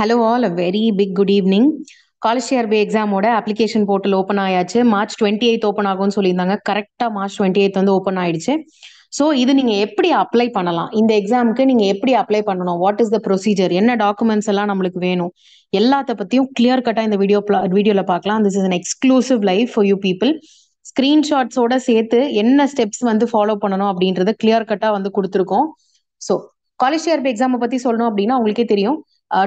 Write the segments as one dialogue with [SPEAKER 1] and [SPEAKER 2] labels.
[SPEAKER 1] hello all a very big good evening college CRP எக்ஸாமோட application portal open ஆயாச்சு March twenty eight open ஆகும்னு சொல்லியிருந்தாங்க கரெக்டாக March twenty eight வந்து open ஆயிடுச்சு ஸோ இது நீங்கள் எப்படி அப்ளை பண்ணலாம் இந்த எக்ஸாமுக்கு நீங்கள் எப்படி அப்ளை பண்ணணும் வாட் இஸ் த ப்ரொசீஜர் என்ன டாக்குமெண்ட்ஸ் எல்லாம் நம்மளுக்கு வேணும் எல்லாத்த பற்றியும் கிளியர் கட்டாக இந்த வீடியோ வீடியோவில் பார்க்கலாம் this is an exclusive life for you people ஸ்க்ரீன்ஷாட்ஸோட சேர்த்து என்ன ஸ்டெப்ஸ் வந்து ஃபாலோ பண்ணணும் அப்படின்றத கிளியர் கட்டாக வந்து கொடுத்துருக்கோம் ஸோ காலேஜ் சிஆர்பி எக்ஸாமை பற்றி சொல்லணும் அப்படின்னா உங்களுக்கே தெரியும்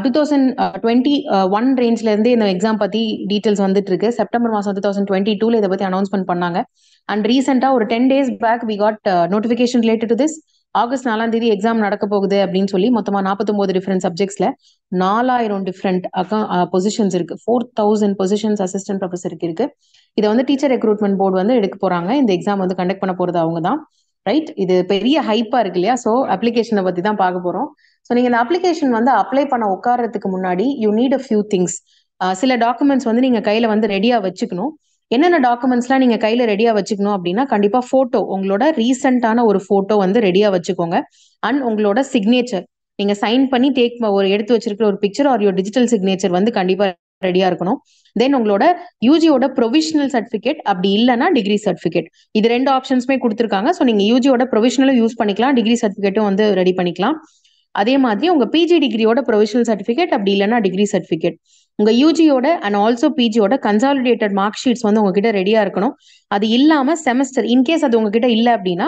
[SPEAKER 1] டூ தௌசண்ட் டுவெண்ட்டி ஒன் ரேஞ்ச்ல ரேஞ்ச்லேருந்து இந்த எக்ஸாம் பத்தி டீட்டெயில்ஸ் வந்துட்டு இருக்கு செப்டம்பர் மாதம் டூ தௌசண்ட் டுவெண்ட்டி டூல இதை பத்தி அனௌன்ஸ்மெண்ட் பண்ணாங்க அண்ட் ரீசெண்டாக ஒரு ten days back we got notification related to this August நாலாம் தேதி எக்ஸாம் நடக்க போகுது அப்படின்னு சொல்லி மொத்தமா நாற்பத்தொம்போது டிஃப்ரெண்ட் சப்ஜெக்ட்ஸ்ல நாலாயிரம் டிஃப்ரெண்ட் அக்கா பொசிஷன்ஸ் இருக்கு ஃபோர் தௌசண்ட் பொசிஷன்ஸ் அசிஸ்டன்ட் ப்ரொஃபஸருக்கு இருக்கு இதை வந்து டீச்சர் ரெக்ரூட்மெண்ட் போர்டு வந்து எடுக்க போறாங்க இந்த எக்ஸாம் வந்து கண்டக்ட் பண்ண போறது அவங்க தான் ரைட் இது பெரிய ஹைப்பா இருக்கு இல்லையா சோ அப்ளிகேஷனை பத்தி தான் பார்க்க போறோம் ஸோ நீங்கள் இந்த அப்ளிகேஷன் வந்து அப்ளை பண்ண உட்காரத்துக்கு முன்னாடி you need a few things சில டாக்குமெண்ட்ஸ் வந்து நீங்கள் கையில் வந்து ரெடியாக வச்சுக்கணும் என்னென்ன டாக்குமெண்ட்ஸ்லாம் நீங்கள் கையில் ரெடியாக வச்சுக்கணும் அப்படின்னா கண்டிப்பாக ஃபோட்டோ உங்களோட ரீசெண்டான ஒரு ஃபோட்டோ வந்து ரெடியாக வச்சுக்கோங்க அண்ட் உங்களோட சிக்னேச்சர் நீங்கள் சைன் பண்ணி டேக் ஒரு எடுத்து வச்சிருக்கிற ஒரு picture or your digital signature வந்து கண்டிப்பாக ரெடியா இருக்கணும் தென் உங்களோட யூஜியோட ப்ரொவிஷனல் சர்டிஃபிகேட் அப்படி இல்லைன்னா டிகிரி சர்டிஃபிகேட் இது ரெண்டு ஆப்ஷன்ஸுமே கொடுத்துருக்காங்க ஸோ நீங்க யூஜியோட ப்ரொவிஷனலும் யூஸ் பண்ணிக்கலாம் டிகிரி சர்டிஃபிகேட்டும் வந்து ரெடி பண்ணிக்கலாம் அதே மாதிரி உங்க பிஜி டிகிரியோட ப்ரொவிஷனல் சர்டிஃபிகேட் அப்படி இல்லைன்னா டிகிரி சர்டிஃபிகேட் உங்க யூஜியோட அண்ட் ஆல்சோ பிஜியோட கன்சாலிடேட்டட் மார்க் ஷீட்ஸ் வந்து உங்ககிட்ட ரெடியா இருக்கணும் அது இல்லாம செமஸ்டர் இன்கேஸ் அது உங்ககிட்ட இல்லை அப்படின்னா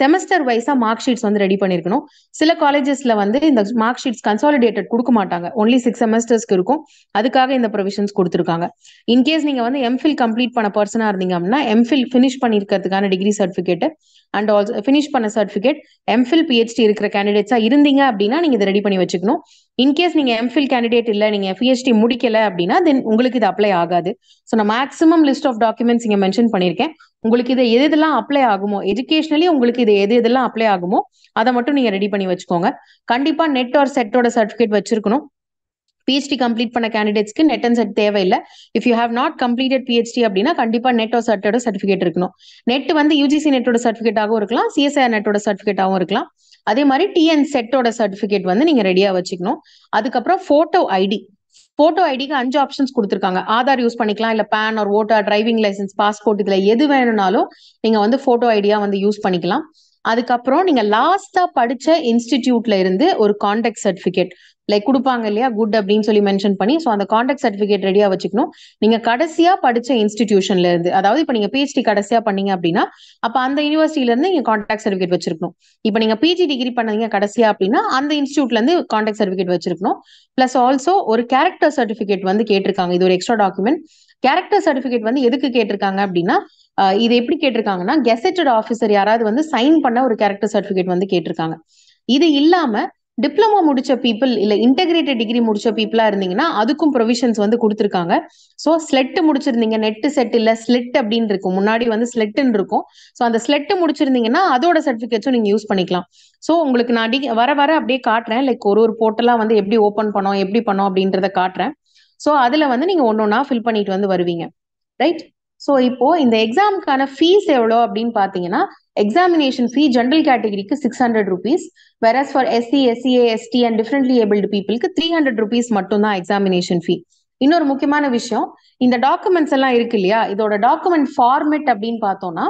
[SPEAKER 1] செமஸ்டர் வைஸா மார்க் ஷீட்ஸ் வந்து ரெடி பண்ணிருக்கணும் சில காலேஜஸ்ல வந்து இந்த மார்க் ஷீட்ஸ் கன்சாலிடேட்டட் கொடுக்க மாட்டாங்க ஒன்லி சிக்ஸ் செமஸ்டர்ஸ்க்கு இருக்கும் அதுக்காக இந்த ப்ரொவிஷன்ஸ் கொடுத்துருக்காங்க இன்கேஸ் நீங்க வந்து எம்ஃபில் கம்ப்ளீட் பண்ண பர்சனா இருந்தீங்க அப்படின்னா எம்ஃபில் ஃபினிஷ் பண்ணிருக்கிறதுக்கான degree certificate and also finish பண்ண சர்டிஃபிகேட் எம்ஃபில் பிஹெச்டி இருக்கிற கேண்டிடேட்ஸா இருந்தீங்க அப்படின்னா நீங்க இதை ரெடி பண்ணி வச்சுக்கணும் இன்கேஸ் நீங்க எம்ஃபில் கேண்டிடேட் இல்லை நீங்க பிஹெச்டி முடிக்கல அப்படின்னா தென் உங்களுக்கு இது அப்ளை ஆகாது ஸோ நான் மேக்ஸிமம் லிஸ்ட் ஆஃப் டாக்குமெண்ட்ஸ் இங்க மென்ஷன் பண்ணியிருக்கேன் உங்களுக்கு இது எது இதெல்லாம் அப்ளை ஆகுமோ எஜுகேஷனலி உங்களுக்கு இது எது இதெல்லாம் அப்ளை ஆகுமோ அதை மட்டும் நீங்க ரெடி பண்ணி வச்சுக்கோங்க கண்டிப்பா நெட் ஆர் செட்டோட சர்டிஃபிகேட் வச்சிருக்கணும் பிஹெச்டி கம்ப்ளீட் பண்ண கேண்டிடேட்ஸ்க்கு நெட் அண்ட் செட் தேவையில்லை if you have not completed PhD அப்படின்னா கண்டிப்பா நெட் சர்ட்டோட சர்டிஃபிகேட் இருக்கணும் நெட் வந்து யூஜிசி நெட்டோட சர்டிஃபிகேட்டாகவும் இருக்கலாம் சிஎஸ்ஐஆர் நெட்டோட சர்டிஃபிகேட்டாகவும் இருக்கலாம் அதே மாதிரி டிஎன் செட்டோட சர்டிஃபிகேட் வந்து நீங்க ரெடியா வச்சுக்கணும் அதுக்கப்புறம் போட்டோ ஐடி போட்டோ ஐடிக்கு அஞ்சு ஆப்ஷன்ஸ் கொடுத்துருக்காங்க ஆதார் யூஸ் பண்ணிக்கலாம் இல்ல பேன் ஒரு ஓட்டர் டிரைவிங் லைசன்ஸ் பாஸ்போர்ட் இதுல எது வேணும்னாலும் நீங்க வந்து போட்டோ ஐடியா வந்து யூஸ் பண்ணிக்கலாம் அதுக்கப்புறம் நீங்க லாஸ்டா படிச்ச இன்ஸ்டிடியூட்ல இருந்து ஒரு கான்டாக்ட் சர்டிபிகேட் லைக் கொடுப்பாங்க இல்லையா குட் அப்படின்னு சொல்லி மென்ஷன் பண்ணி ஸோ அந்த காண்டாக்ட் சர்டிஃபிகேட் ரெடியா வச்சுக்கணும் நீங்க கடைசியா படிச்ச இன்ஸ்டிடியூஷன்ல இருந்து அதாவது இப்போ நீங்க பிஹெச்டி கடைசியா பண்ணீங்க அப்படின்னா அப்ப அந்த யூனிவர்சிட்டில இருந்து நீங்க சர்டிஃபிகேட் வச்சிருக்கணும் இப்போ நீங்க பிஜி டிகிரி பண்ணீங்க கடைசியா அப்படின்னா அந்த இன்ஸ்டியூட்ல இருந்து சர்டிஃபிகேட் வச்சிருக்கணும் பிளஸ் ஆல்சோ ஒரு கேரக்டர் சர்டிஃபிகேட் வந்து கேட்டிருக்காங்க இது ஒரு எக்ஸ்ட்ரா டாக்குமெண்ட் கேரக்டர் சர்டிஃபிகேட் வந்து எதுக்கு கேட்டிருக்காங்க அப்படின்னா இது எப்படி கேட்டிருக்காங்கன்னா கெசட்டட் ஆஃபீஸர் யாராவது வந்து சைன் பண்ண ஒரு கேரக்டர் சர்டிஃபிகேட் வந்து கேட்டிருக்காங்க இது இல்லாம டிப்ளமோ முடிச்ச பீப்புள் இல்ல இன்டெகிரேட்டட் டிகிரி முடிச்ச பீப்புளா இருந்தீங்கன்னா அதுக்கும் ப்ரொவிஷன்ஸ் வந்து கொடுத்துருக்காங்க ஸோ ஸ்லெட் முடிச்சிருந்தீங்க நெட்டு செட் இல்ல ஸ்லெட் அப்படின்னு இருக்கும் முன்னாடி வந்து ஸ்லெட்டுன்னு இருக்கும் ஸோ அந்த ஸ்லெட் முடிச்சிருந்தீங்கன்னா அதோட சர்டிபிகேட்ஸும் நீங்க யூஸ் பண்ணிக்கலாம் ஸோ உங்களுக்கு நான் டி வர வர அப்படியே காட்டுறேன் லைக் ஒரு ஒரு போர்ட்டலா வந்து எப்படி ஓப்பன் பண்ணோம் எப்படி பண்ணோம் அப்படின்றத காட்டுறேன் ஸோ அதுல வந்து நீங்க ஒன்னொன்னா ஃபில் பண்ணிட்டு வந்து வருவீங்க ரைட் ஸோ இப்போ இந்த எக்ஸாமுக்கான ஃபீஸ் எவ்வளோ அப்படின்னு பாத்தீங்கன்னா examination fee general category six hundred rupees whereas for SC, SCA, ST and differently abled people க்கு 300 rupees மட்டும் தான் எக்ஸாமினேஷன் fee இன்னொரு முக்கியமான விஷயம் இந்த டாக்குமெண்ட்ஸ் எல்லாம் இருக்கு இல்லையா இதோட டாக்குமெண்ட் ஃபார்மேட் அப்படின்னு பார்த்தோம்னா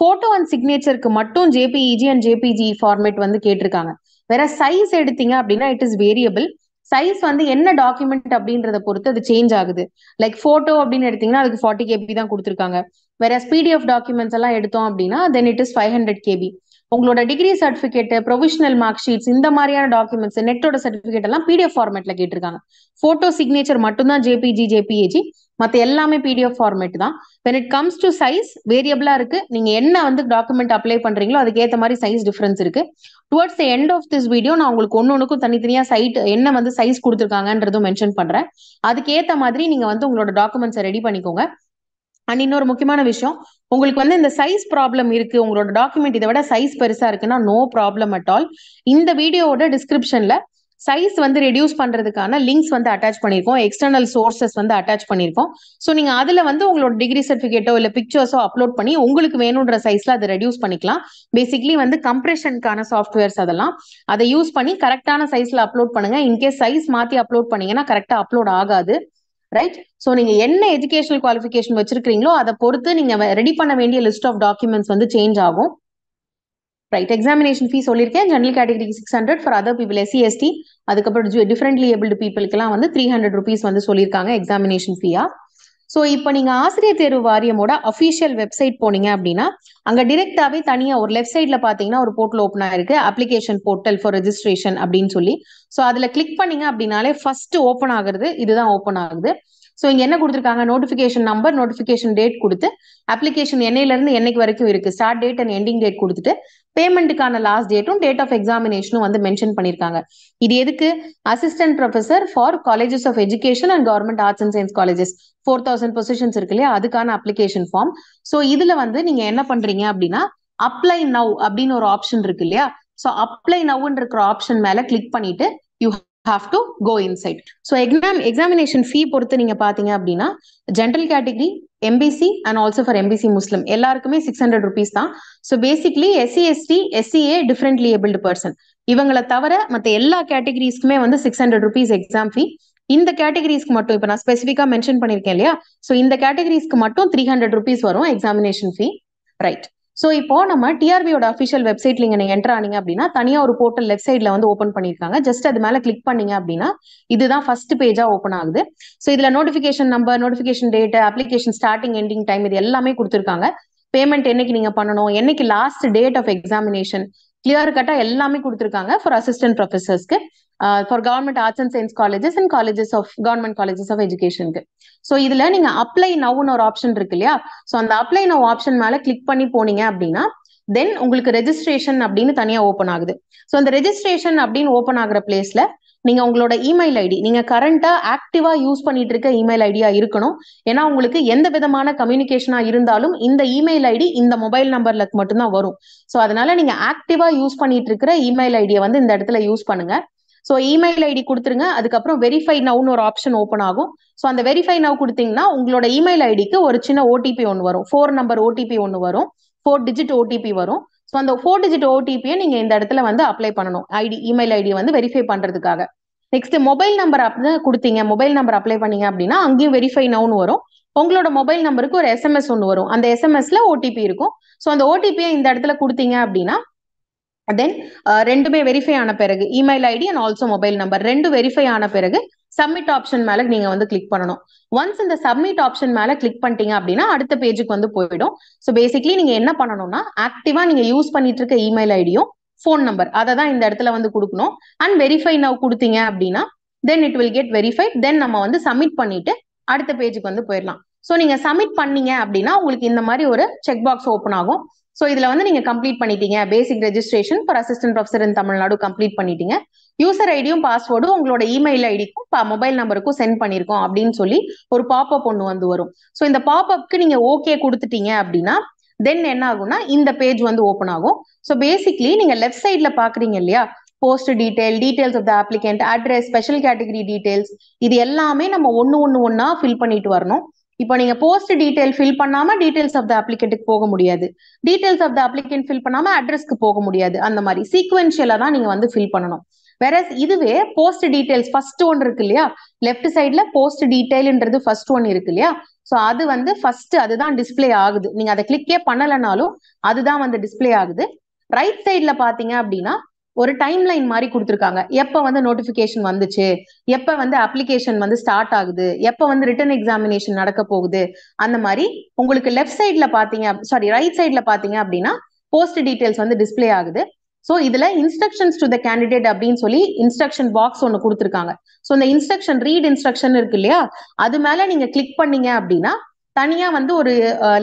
[SPEAKER 1] போட்டோ அண்ட் சிக்னேச்சருக்கு மட்டும் ஜேபிஇஜி அண்ட் ஜேபிஜி ஃபார்மேட் வந்து கேட்டிருக்காங்க வேற சைஸ் எடுத்தீங்க அப்படின்னா இட் இஸ் வேரியபிள் சைஸ் வந்து என்ன டாக்குமெண்ட் அப்படின்றத பொறுத்து அது சேஞ்ச் ஆகுது லைக் போட்டோ அப்படின்னு எடுத்தீங்கன்னா அதுக்கு ஃபார்ட்டி கேபி தான் கொடுத்துருக்காங்க வேற பிடிஎஃப் டாக்குமெண்ட்ஸ் எல்லாம் எடுத்தோம் அப்படின்னா then it is five hundred KB உங்களோட degree certificate provisional mark sheets இந்த மாதிரியான டாக்குமெண்ட்ஸ் நெட்டோட சர்டிஃபிகேட் எல்லாம் பிடிஎஃப் ஃபார்மேட்ல கேட்டிருக்காங்க போட்டோ சிக்னேச்சர் மட்டும்தான் ஜேபிஜி ஜேபிஏஜி மத்த எல்லாமே பிடிஎஃப் ஃபார்மேட் தான் when it comes to size வேரியபிளா இருக்கு நீங்க என்ன வந்து டாக்குமெண்ட் அப்ளை பண்றீங்களோ அதுக்கு ஏத்த மாதிரி சைஸ் டிஃபரன்ஸ் இருக்கு towards the end of this video நான் உங்களுக்கு ஒன்னொன்னுக்கும் தனித்தனியா சைட் என்ன வந்து சைஸ் கொடுத்துருக்காங்கன்றதும் மென்ஷன் பண்றேன் அதுக்கு ஏத்த மாதிரி நீங்க வந்து உங்களோட டாக்குமெண்ட்ஸை ரெடி பண்ணிக்கோங்க அண்ட் இன்னொரு முக்கியமான விஷயம் உங்களுக்கு வந்து இந்த சைஸ் ப்ராப்ளம் இருக்கு உங்களோட டாக்குமெண்ட் இதை விட சைஸ் பெருசா இருக்குன்னா நோ ப்ராப்ளம் அட் ஆல் இந்த வீடியோவோட டிஸ்கிரிப்ஷன்ல சைஸ் வந்து ரெடியூஸ் பண்றதுக்கான லிங்க்ஸ் வந்து அட்டாச் பண்ணியிருக்கோம் எக்ஸ்டர்னல் சோர்சஸ் வந்து அட்டாச் பண்ணியிருக்கோம் ஸோ நீங்க அதுல வந்து உங்களோட டிகிரி சர்டிஃபிகேட்டோ இல்ல பிக்சர்ஸோ அப்லோட் பண்ணி உங்களுக்கு வேணுன்ற சைஸ்ல அதை ரெடியூஸ் பண்ணிக்கலாம் பேசிக்லி வந்து கம்ப்ரெஷனுக்கான சாஃப்ட்வேர்ஸ் அதெல்லாம் அதை யூஸ் பண்ணி கரெக்டான சைஸ்ல அப்லோட் பண்ணுங்க இன்கேஸ் சைஸ் மாத்தி அப்லோட் பண்ணீங்கன்னா கரெக்டா அப்லோட் ஆகாது ரைட் ஸோ நீங்க என்ன எஜுகேஷனல் குவாலிஃபிகேஷன் வச்சிருக்கீங்களோ அதை பொறுத்து நீங்க ரெடி பண்ண வேண்டிய லிஸ்ட் ஆஃப் டாக்குமெண்ட்ஸ் வந்து சேஞ்ச் ஆகும் ரைட் எக்ஸாமினேஷன் ஃபீஸ் சொல்லியிருக்கேன் ஜென்ரல் கேட்டகரிக்கு six hundred for other people SC ST அதுக்கப்புறம் ஏபிள் பீப்புளுக்கு எல்லாம் வந்து த்ரீ ஹண்ட்ரட் ருபீஸ் வந்து சொல்லியிருக்காங்க எக்ஸாமினேஷன் ஃபீயா ஸோ இப்போ நீங்க ஆசிரியர் தேர்வு வாரியமோட அஃபீஷியல் வெப்சைட் போனீங்க அப்படின்னா அங்க டிரெக்டாவே தனியா ஒரு லெஃப்ட் சைட்ல பாத்தீங்கன்னா ஒரு போர்ட்டல் ஓப்பன் ஆயிருக்கு அப்ளிகேஷன் போர்ட்டல் ஃபார் ரெஜிஸ்ட்ரேஷன் அப்படின்னு சொல்லி ஸோ அதுல கிளிக் பண்ணீங்க அப்படின்னாலே ஃபர்ஸ்ட் ஓப்பன் ஆகுறது இதுதான் ஓப்பன் ஆகுது ஸோ இங்க என்ன கொடுத்துருக்காங்க நோட்டிபிகேஷன் நம்பர் நோட்டிபிகேஷன் டேட் கொடுத்து அப்ளிகேஷன் என்னையில இருந்து என்னைக்கு வரைக்கும் இருக்கு start date and ending date கொடுத்துட்டு பேமெண்ட்டுக்கான லாஸ்ட் டேட்டும் டேட் ஆஃப் எக்ஸாமினேஷனும் வந்து மென்ஷன் பண்ணியிருக்காங்க இது எதுக்கு assistant professor for colleges of education and government arts and science colleges four thousand positions இருக்கு இல்லையா அதுக்கான அப்ளிகேஷன் ஃபார்ம் ஸோ இதுல வந்து நீங்க என்ன பண்றீங்க அப்படின்னா அப்ளை நவ் அப்படின்னு ஒரு ஆப்ஷன் இருக்கு இல்லையா ஸோ அப்ளை நவ்ன்ற ஆப்ஷன் மேல கிளிக் பண்ணிட்டு you have to go inside so exam examination fee பொறுத்து நீங்க பாத்தீங்க அப்படின்னா general category MBC and also for MBC முஸ்லிம் எல்லாருக்குமே சிக்ஸ் ஹண்ட்ரட் ருபீஸ் தான் so basically SC ST SCA differently abled person இவங்களை தவிர மற்ற எல்லா கேட்டகரிஸ்க்குமே வந்து six hundred rupees exam fee இந்த கேட்டகரிஸ்க்கு மட்டும் இப்போ நான் ஸ்பெசிஃபிக்காக மென்ஷன் பண்ணியிருக்கேன் இல்லையா ஸோ இந்த கேட்டகரிஸ்க்கு மட்டும் த்ரீ ஹண்ட்ரட் ருபீஸ் வரும் எக்ஸாமினேஷன் ஃபீ ரைட் ஸோ இப்போ நம்ம டிஆர்பியோட அஃபிஷியல் வெப்சைட் நீங்க நீங்க என்டர் ஆனீங்க அப்படின்னா தனியா ஒரு போர்ட்டல் லெஃப்ட் சைட்ல வந்து ஓப்பன் பண்ணிருக்காங்க ஜஸ்ட் அது மேல கிளிக் பண்ணீங்க அப்படின்னா இதுதான் ஃபர்ஸ்ட் பேஜா ஓப்பன் ஆகுது ஸோ இதுல notification number notification date application starting ending time இது எல்லாமே கொடுத்துருக்காங்க பேமெண்ட் என்னைக்கு நீங்க பண்ணணும் என்னைக்கு last date of examination clear கட்டா எல்லாமே கொடுத்துருக்காங்க ஃபார் அசிஸ்டன்ட் ப்ரொஃபசர்ஸ்க்கு for government arts and science colleges and colleges of government colleges of எஜுகேஷனுக்கு ஸோ இதுல நீங்க அப்ளை நவுன்னு ஒரு ஆப்ஷன் இருக்கு இல்லையா ஸோ அந்த அப்ளை நவ் ஆப்ஷன் மேல கிளிக் பண்ணி போனீங்க அப்படின்னா தென் உங்களுக்கு ரெஜிஸ்ட்ரேஷன் அப்படின்னு தனியா ஓப்பன் ஆகுது ஸோ அந்த ரெஜிஸ்ட்ரேஷன் அப்படின்னு ஓப்பன் ஆகுற பிளேஸ்ல நீங்க உங்களோட இமெயில் ஐடி நீங்க கரண்டா ஆக்டிவா யூஸ் பண்ணிட்டு இருக்க இமெயில் ஐடியா இருக்கணும் ஏன்னா உங்களுக்கு எந்த விதமான கம்யூனிகேஷனா இருந்தாலும் இந்த இமெயில் ஐடி இந்த மொபைல் நம்பர்ல மட்டும்தான் வரும் ஸோ அதனால நீங்க ஆக்டிவா யூஸ் பண்ணிட்டு இருக்கிற இமெயில் ஐடியை வந்து இந்த இடத்துல யூஸ் பண்ணுங்க ஸோ இமெயில் ஐடி கொடுத்துருங்க அதுக்கப்புறம் வெரிஃபை நவுன்னு ஒரு ஆப்ஷன் ஓப்பன் ஆகும் ஸோ அந்த வெரிஃபை நவ் கொடுத்தீங்கன்னா உங்களோட இமெயில் ஐடிக்கு ஒரு சின்ன ஓடிபி ஒன்று வரும் ஃபோர் நம்பர் ஓடிபி ஒன்று வரும் ஃபோர் டிஜிட் ஓடிபி வரும் ஸோ அந்த ஃபோர் டிஜிட் ஓடிபியை நீங்கள் இந்த இடத்துல வந்து அப்ளை பண்ணணும் ஐடி இமெயில் ஐடி வந்து வெரிஃபை பண்ணுறதுக்காக நெக்ஸ்ட் மொபைல் நம்பர் கொடுத்தீங்க மொபைல் நம்பர் அப்ளை பண்ணீங்க அப்படின்னா அங்கேயும் வெரிஃபை நவுன்னு வரும் உங்களோட மொபைல் நம்பருக்கு ஒரு எஸ்எம்எஸ் ஒன்று வரும் அந்த எஸ்எம்எஸ்ல ஓடிபி இருக்கும் ஸோ அந்த ஓடிபியை இந்த இடத்துல கொடுத்தீங்க அப்படின்னா தென் uh, ரெண்டுமே வெரிஃபை ஆன பிறகு email ID and also mobile number ரெண்டு வெரிஃபை ஆன பிறகு சப்மிட் ஆப்ஷன் மேல நீங்க வந்து கிளிக் பண்ணணும் ஒன்ஸ் இந்த சப்மிட் ஆப்ஷன் மேல கிளிக் பண்ணிட்டீங்க அப்படின்னா அடுத்த பேஜுக்கு வந்து போயிடும் ஸோ பேசிக்லி நீங்க என்ன பண்ணணும்னா ஆக்டிவா நீங்க யூஸ் பண்ணிட்டு இருக்க இமெயில் ஐடியும் ஃபோன் நம்பர் அதை தான் இந்த இடத்துல வந்து கொடுக்கணும் அண்ட் வெரிஃபை நான் கொடுத்தீங்க அப்படின்னா then it will get verified then நம்ம வந்து சப்மிட் பண்ணிட்டு அடுத்த பேஜுக்கு வந்து போயிடலாம் ஸோ நீங்க சப்மிட் பண்ணீங்க அப்படின்னா உங்களுக்கு இந்த மாதிரி ஒரு செக் பாக்ஸ் ஓப்பன் ஆகும் ஸோ இதுல வந்து நீங்க கம்ப்ளீட் பண்ணிட்டீங்க basic registration for assistant professor in Tamil Nadu complete பண்ணிட்டீங்க யூசர் ஐடியும் பாஸ்வேர்டும் உங்களோட இமெயில் ஐடிக்கும் மொபைல் நம்பருக்கும் சென்ட் பண்ணிருக்கோம் அப்படின்னு சொல்லி ஒரு பாப்பப் ஒன்று வந்து வரும் ஸோ இந்த பாப்அப்க்கு நீங்க ஓகே கொடுத்துட்டீங்க அப்படின்னா தென் என்ன ஆகும்னா இந்த பேஜ் வந்து ஓப்பன் ஆகும் ஸோ பேசிக்லி நீங்க லெஃப்ட் சைட்ல பாக்குறீங்க இல்லையா post detail details of the applicant address special category details இது எல்லாமே நம்ம ஒன்று ஒன்று ஒன்றா ஃபில் பண்ணிட்டு வரணும் இப்போ நீங்க போஸ்ட் டீடைல் ஃபில் பண்ணாம டீடைல்ஸ் ஆஃப் த அப்ளிகேட்டுக்கு போக முடியாது details of the applicant fill பண்ணாம அட்ரஸ்க்கு போக முடியாது அந்த மாதிரி சீக்வென்ஷியலா தான் நீங்க வந்து ஃபில் பண்ணணும் வேற இதுவே போஸ்ட் டீடைல்ஸ் ஃபர்ஸ்ட் ஒன் இருக்கு இல்லையா லெஃப்ட் சைட்ல போஸ்ட் டீடைல்ன்றது ஃபர்ஸ்ட் ஒன் இருக்கு இல்லையா ஸோ அது வந்து ஃபர்ஸ்ட் அதுதான் டிஸ்பிளே ஆகுது நீங்க அதை கிளிக்கே பண்ணலைனாலும் அதுதான் வந்து டிஸ்பிளே ஆகுது ரைட் சைட்ல பாத்தீங்க அப்படின்னா ஒரு டைம் லைன் மாதிரி கொடுத்துருக்காங்க எப்ப வந்து நோட்டிபிகேஷன் வந்துச்சு எப்ப வந்து அப்ளிகேஷன் வந்து ஸ்டார்ட் ஆகுது எப்ப வந்து ரிட்டர்ன் எக்ஸாமினேஷன் நடக்க போகுது அந்த மாதிரி உங்களுக்கு லெஃப்ட் சைட்ல பாத்தீங்க சாரி ரைட் சைட்ல பாத்தீங்க அப்படின்னா போஸ்ட் டீடைல்ஸ் வந்து டிஸ்பிளே ஆகுது ஸோ இதுல இன்ஸ்ட்ரக்ஷன்ஸ் டு த கேண்டிடேட் அப்படின்னு சொல்லி இன்ஸ்ட்ரக்ஷன் பாக்ஸ் ஒன்று கொடுத்துருக்காங்க ஸோ இந்த இன்ஸ்ட்ரக்ஷன் ரீட் இன்ஸ்ட்ரக்ஷன் இருக்கு இல்லையா அது மேல நீங்க கிளிக் பண்ணீங்க அப்படின்னா தனியா வந்து ஒரு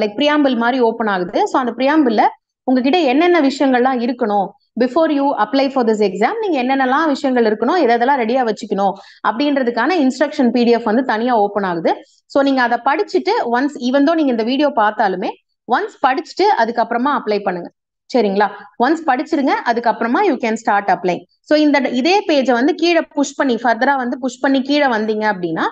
[SPEAKER 1] லைக் பிரியாம்பிள் மாதிரி ஓப்பன் ஆகுது ஸோ அந்த பிரியாம்பிள்ல உங்ககிட்ட என்னென்ன விஷயங்கள்லாம் இருக்கணும் before you apply for this exam நீங்க என்னென்னலாம் விஷயங்கள் இருக்கணும் எதெல்லாம் ரெடியா வச்சுக்கணும் அப்படின்றதுக்கான இன்ஸ்ட்ரக்ஷன் பிடிஎஃப் வந்து தனியா ஓப்பன் ஆகுது ஸோ நீங்க அதை படிச்சுட்டு ஒன்ஸ் ஈவன்தோ நீங்க இந்த வீடியோ பார்த்தாலுமே ஒன்ஸ் படிச்சுட்டு அதுக்கப்புறமா அப்ளை பண்ணுங்க சரிங்களா ஒன்ஸ் படிச்சிருங்க அதுக்கப்புறமா you can start apply so இந்த இதே பேஜை வந்து கீழே புஷ் பண்ணி ஃபர்தரா வந்து புஷ் பண்ணி கீழே வந்தீங்க அப்படின்னா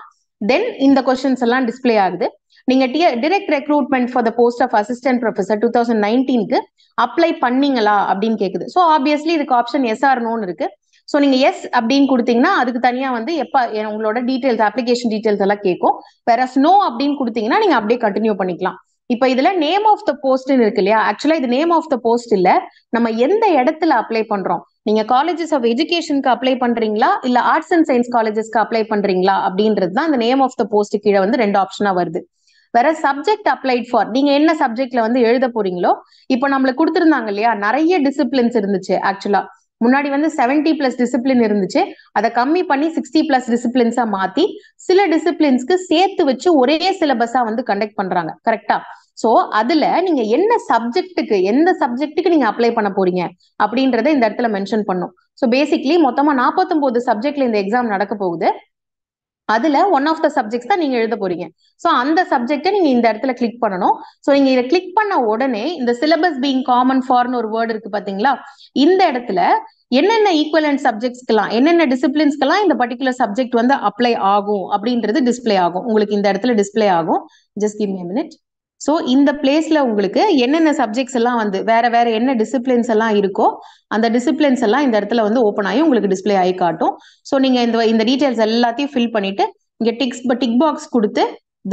[SPEAKER 1] தென் இந்த கொஸ்டின்ஸ் எல்லாம் டிஸ்பிளே ஆகுது நீங்க direct recruitment for the post of assistant professor two thousand நைன்டீனுக்கு அப்ளை பண்ணீங்களா அப்படின்னு கேக்குது ஸோ ஆப்வியஸ்லி இதுக்கு ஆப்ஷன் எஸ் நோன் இருக்கு ஸோ நீங்க எஸ் அப்படின்னு கொடுத்தீங்கன்னா அதுக்கு தனியா வந்து எப்ப உங்களோட டீடைல்ஸ் அப்ளிகேஷன் டீடைல்ஸ் எல்லாம் கேட்கும் வேற நோ அப்படின்னு கொடுத்தீங்கன்னா நீங்க அப்படியே கண்டினியூ பண்ணிக்கலாம் இப்ப இதுல நேம் ஆஃப் த போஸ்ட்னு இருக்கு இல்லையா ஆக்சுவலா இது நேம் ஆஃப் த போஸ்ட் இல்ல நம்ம எந்த இடத்துல அப்ளை பண்றோம் நீங்க காலேஜஸ் ஆஃப் எஜுகேஷனுக்கு அப்ளை பண்றீங்களா இல்ல ஆர்ட்ஸ் அண்ட் சயின்ஸ் காலேஜஸ்க்கு அப்ளை பண்றீங்களா அப்படின்றது தான் இந்த நேம் ஆஃப் த போஸ்ட் கீழே வந்து ரெண்டு ஆப்ஷனா வருது வேற சப்ஜெக்ட் அப்ளைட் ஃபார் நீங்க என்ன சப்ஜெக்ட்ல வந்து எழுத போறீங்களோ இப்போ நம்மளுக்கு கொடுத்துருந்தாங்க இல்லையா நிறைய டிசிப்ளின்ஸ் இருந்துச்சு ஆக்சுவலா முன்னாடி வந்து செவன்டி பிளஸ் டிசிப்ளின் இருந்துச்சு அதை கம்மி பண்ணி சிக்ஸ்டி பிளஸ் டிசிப்ளின்ஸா மாத்தி சில டிசிப்ளின்ஸ்க்கு சேர்த்து வச்சு ஒரே சிலபஸா வந்து கண்டக்ட் பண்றாங்க கரெக்டா சோ அதுல நீங்க என்ன சப்ஜெக்டுக்கு எந்த சப்ஜெக்டுக்கு நீங்க அப்ளை பண்ண போறீங்க அப்படின்றத இந்த இடத்துல மென்ஷன் பண்ணும் ஸோ பேசிக்லி மொத்தமா நாற்பத்தொன்பது சப்ஜெக்ட்ல இந்த எக்ஸாம் நடக்க போகுது அதுல ஒன் ஆஃப் த சப்ஜெக்ட்ஸ் தான் நீங்க எழுத போறீங்க ஸோ அந்த சப்ஜெக்டை நீங்க இந்த இடத்துல கிளிக் பண்ணணும் ஸோ நீங்க இதை கிளிக் பண்ண உடனே இந்த சிலபஸ் பீங் காமன் ஃபார்னு ஒரு வேர்டு இருக்கு பாத்தீங்களா இந்த இடத்துல என்னென்ன ஈக்குவலன்ட் சப்ஜெக்ட்ஸ்க்கெல்லாம் என்னென்ன டிசிப்ளின்ஸ்க்கெல்லாம் இந்த பர்டிகுலர் சப்ஜெக்ட் வந்து அப்ளை ஆகும் அப்படின்றது டிஸ்பிளே ஆகும் உங்களுக்கு இந்த இடத்துல டிஸ்பிளே ஆகும் ஜஸ்ட் கிவ் மினிட் ஸோ இந்த பிளேஸ்ல உங்களுக்கு என்னென்ன சப்ஜெக்ட்ஸ் எல்லாம் வந்து வேற வேற என்ன டிசிப்ளின்ஸ் எல்லாம் இருக்கோ அந்த டிசிப்ளின்ஸ் எல்லாம் இந்த இடத்துல வந்து ஓப்பன் ஆகி உங்களுக்கு டிஸ்பிளே ஆகி காட்டும் ஸோ நீங்க இந்த இந்த டீட்டெயில்ஸ் எல்லாத்தையும் ஃபில் பண்ணிட்டு இங்க டிக்ஸ் டிக் பாக்ஸ் கொடுத்து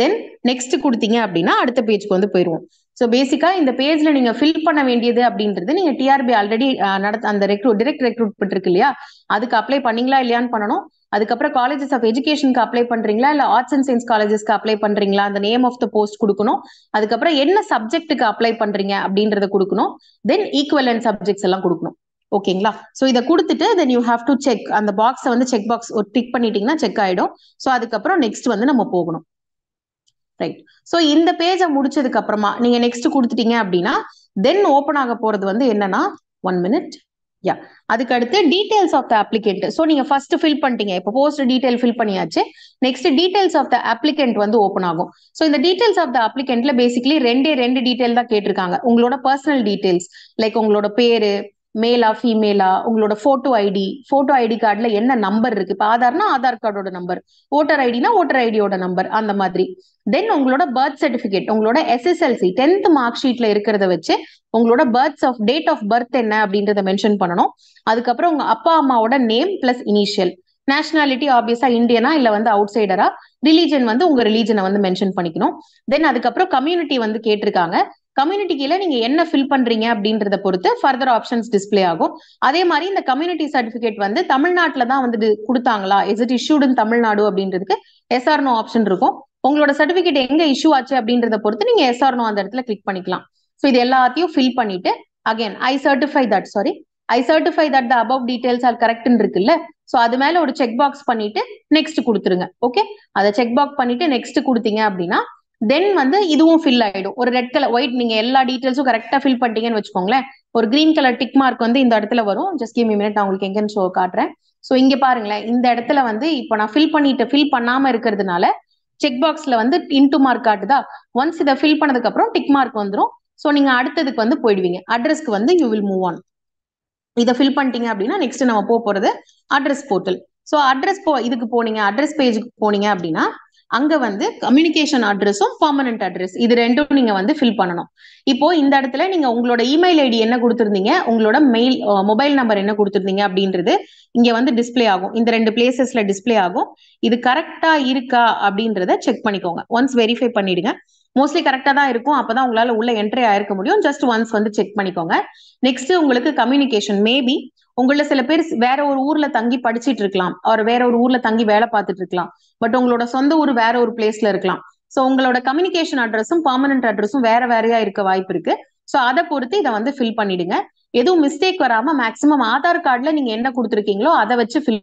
[SPEAKER 1] தென் நெக்ஸ்ட் கொடுத்தீங்க அப்படின்னா அடுத்த பேஜ்க்கு வந்து போயிடுவோம் ஸோ பேசிக்கா இந்த பேஜ்ல நீங்க ஃபில் பண்ண வேண்டியது அப்படின்றது நீங்க டிஆர்பி ஆல்ரெடி நடத்த அந்த ரெக்ரூட் டிரெக்ட் ரெக்ரூட் இருக்கு இல்லையா அதுக்கு அப்ளை பண்ணீங்களா இல்லையான்னு பண்ணணும் அதுக்கப்புறம் காலேஜஸ் ஆஃப் எஜுகேஷனுக்கு அப்ளை பண்றீங்களா இல்ல ஆர்ட்ஸ் அண்ட் சயின்ஸ் காலேஜஸ்க்கு அப்ளை பண்றீங்களா அந்த நேம் ஆஃப் த போஸ்ட் கொடுக்கணும் அதுக்கப்புறம் என்ன சப்ஜெக்ட்டுக்கு அப்ளை பண்றீங்க அப்படின்றத கொடுக்கணும் தென் ஈக்குவல் அண்ட் சப்ஜெக்ட்ஸ் எல்லாம் கொடுக்கணும் ஓகேங்களா ஸோ இதை கொடுத்துட்டு then you have to check அந்த பாக்ஸை வந்து செக் பாக்ஸ் ஒரு டிக் பண்ணிட்டீங்கன்னா செக் ஆயிடும் ஸோ அதுக்கப்புறம் நெக்ஸ்ட் வந்து நம்ம போகணும் ரைட் ஸோ இந்த பேஜை முடிச்சதுக்கு அப்புறமா நீங்க நெக்ஸ்ட் கொடுத்துட்டீங்க அப்படின்னா தென் ஓப்பன் ஆக போறது வந்து என்னன்னா ஒன் மினிட் யா அதுக்கு அடுத்து details of the applicant so நீங்க ஃபர்ஸ்ட் ஃபில் பண்ணிட்டீங்க இப்போ போஸ்ட் டீடைல் ஃபில் பண்ணியாச்சு next details of the applicant வந்து ஓப்பன் ஆகும் ஸோ இந்த டீடைல்ஸ் ஆஃப் த அப்ளிகேண்ட்ல பேசிக்கலி ரெண்டே ரெண்டு டீடைல் தான் கேட்டிருக்காங்க உங்களோட பர்சனல் டீடைல்ஸ் லைக் உங்களோட பேரு மேலா ஃபீமேலா உங்களோட போட்டோ ஐடி போட்டோ ஐடி கார்டில் என்ன நம்பர் இருக்கு இப்போ ஆதார்னா ஆதார் கார்டோட நம்பர் ஓட்டர் ஐடினா ஓட்டர் ஐடியோட நம்பர் அந்த மாதிரி தென் உங்களோட பர்த் சர்டிஃபிகேட் உங்களோட எஸ்எஸ்எல்சி டென்த் மார்க் ஷீட்ல இருக்கிறத வச்சு உங்களோட births of date of birth என்ன அப்படின்றத மென்ஷன் பண்ணணும் அதுக்கப்புறம் உங்க அப்பா அம்மாவோட நேம் பிளஸ் இனிஷியல் நேஷனாலிட்டி ஆப்வியஸா இந்தியனா இல்ல வந்து அவுட் சைடரா ரிலீஜன் வந்து உங்க ரிலீஜனை வந்து மென்ஷன் பண்ணிக்கணும் தென் அதுக்கப்புறம் கம்யூனிட்டி வந்து கேட்டிருக்காங்க கம்யூனிட்டி கீழே நீங்க என்ன ஃபில் பண்றீங்க அப்படின்றத பொறுத்து ஃபர்தர் ஆப்ஷன்ஸ் டிஸ்பிளே ஆகும் அதே மாதிரி இந்த கம்யூனிட்டி சர்டிபிகேட் வந்து தமிழ்நாட்டில் தான் வந்து கொடுத்தாங்களா is it issued in Tamil Nadu அப்படின்றதுக்கு எஸ்ஆர்னோ ஆப்ஷன் இருக்கும் உங்களோட சர்டிபிகேட் எங்க இஷ்யூ ஆச்சு அப்படின்றத பொறுத்து நீங்க எஸ்ஆர்னோ அந்த இடத்துல கிளிக் பண்ணிக்கலாம் ஸோ இது எல்லாத்தையும் ஃபில் பண்ணிட்டு again I certify that sorry I certify that the above details are கரெக்ட்னு இருக்குல்ல ஸோ அது மேல ஒரு செக் பாக்ஸ் பண்ணிட்டு நெக்ஸ்ட் கொடுத்துருங்க ஓகே அதை செக் பாக்ஸ் பண்ணிட்டு நெக்ஸ்ட் கொடுத்தீங்க அப்படின்னா தென் வந்து இதுவும் ஃபில் ஆயிடும் ஒரு ரெட் கலர் ஒயிட் நீங்க எல்லா டீடைல்ஸும் கரெக்டா ஃபில் பண்ணிட்டீங்கன்னு வச்சுக்கோங்களேன் ஒரு கிரீன் கலர் டிக் மார்க் வந்து இந்த இடத்துல வரும் ஜஸ்ட் கிவ் மினிட் நான் உங்களுக்கு எங்கன்னு ஷோ காட்டுறேன் ஸோ இங்க பாருங்களேன் இந்த இடத்துல வந்து இப்போ நான் ஃபில் பண்ணிட்டு ஃபில் பண்ணாம இருக்கிறதுனால செக் பாக்ஸ்ல வந்து இன்டு மார்க் காட்டுதா ஒன்ஸ் இதை ஃபில் பண்ணதுக்கு அப்புறம் டிக் மார்க் வந்துடும் ஸோ நீங்க அடுத்ததுக்கு வந்து போயிடுவீங்க அட்ரஸ்க்கு வந்து யூ வில் மூவ் ஆன் இதை ஃபில் பண்ணிட்டீங்க அப்படின்னா நெக்ஸ்ட் நம்ம போக போறது அட்ரஸ் போர்ட்டல் ஸோ அட்ரஸ் போ இதுக்கு போனீங்க அட்ரஸ் பேஜுக்கு போனீங்க அப்படின்னா அங்க வந்து கம்யூனிகேஷன் அட்ரஸும் பர்மனன்ட் அட்ரஸ் இது ரெண்டும் நீங்க வந்து ஃபில் பண்ணணும் இப்போ இந்த இடத்துல நீங்க உங்களோட இமெயில் ஐடி என்ன கொடுத்துருந்தீங்க உங்களோட மெயில் மொபைல் நம்பர் என்ன கொடுத்துருந்தீங்க அப்படின்றது இங்க வந்து டிஸ்பிளே ஆகும் இந்த ரெண்டு பிளேசஸ்ல டிஸ்பிளே ஆகும் இது கரெக்டா இருக்கா அப்படின்றத செக் பண்ணிக்கோங்க ஒன்ஸ் வெரிஃபை பண்ணிடுங்க மோஸ்ட்லி கரெக்டா தான் இருக்கும் அப்பதான் உங்களால உள்ள என்ட்ரி ஆயிருக்க முடியும் ஜஸ்ட் ஒன்ஸ் வந்து செக் பண்ணிக்கோங்க நெக்ஸ்ட் உங்களுக்கு கம்யூனிகேஷன் மேபி உங்கள சில பேர் வேற ஒரு ஊர்ல தங்கி படிச்சிட்டு இருக்கலாம் அவர் வேற ஒரு ஊர்ல தங்கி வேலை பார்த்துட்டு இருக்கலாம் பட் உங்களோட சொந்த ஊர் வேற ஒரு பிளேஸ்ல இருக்கலாம் சோ உங்களோட கம்யூனிகேஷன் அட்ரஸும் பர்மனன்ட் அட்ரஸும் வேற வேறையா இருக்க வாய்ப்பு இருக்கு ஸோ அதை பொறுத்து இதை வந்து ஃபில் பண்ணிடுங்க எதுவும் மிஸ்டேக் வராம மேக்சிமம் ஆதார் கார்டுல நீங்க என்ன கொடுத்துருக்கீங்களோ அதை வச்சு ஃபில்